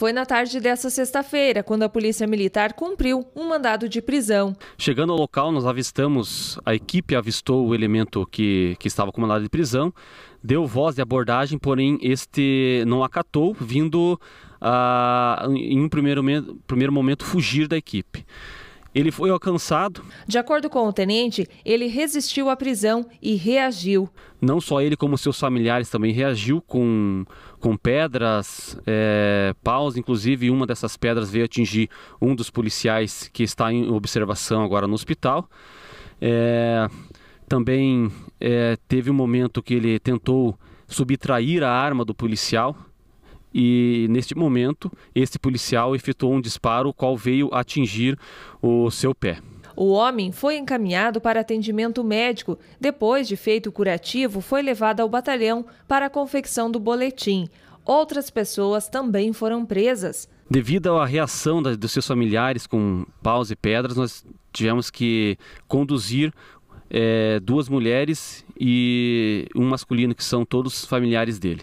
Foi na tarde dessa sexta-feira, quando a Polícia Militar cumpriu um mandado de prisão. Chegando ao local, nós avistamos, a equipe avistou o elemento que, que estava com mandado de prisão, deu voz de abordagem, porém este não acatou, vindo ah, em um primeiro, primeiro momento fugir da equipe. Ele foi alcançado. De acordo com o tenente, ele resistiu à prisão e reagiu. Não só ele, como seus familiares também reagiu com, com pedras, é, paus, inclusive uma dessas pedras veio atingir um dos policiais que está em observação agora no hospital. É, também é, teve um momento que ele tentou subtrair a arma do policial e neste momento este policial efetuou um disparo, o qual veio atingir o seu pé. O homem foi encaminhado para atendimento médico. Depois de feito o curativo, foi levado ao batalhão para a confecção do boletim. Outras pessoas também foram presas. Devido à reação dos seus familiares com paus e pedras, nós tivemos que conduzir é, duas mulheres e um masculino, que são todos familiares dele.